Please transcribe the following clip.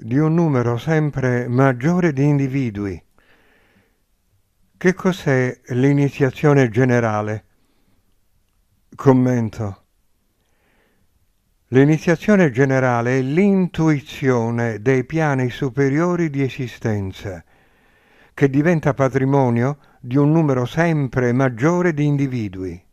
di un numero sempre maggiore di individui. Che cos'è l'iniziazione generale? Commento. L'iniziazione generale è l'intuizione dei piani superiori di esistenza, che diventa patrimonio di un numero sempre maggiore di individui.